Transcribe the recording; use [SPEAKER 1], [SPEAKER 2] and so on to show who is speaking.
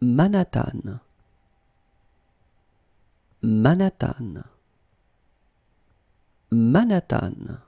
[SPEAKER 1] Manhattan Manhattan Manhattan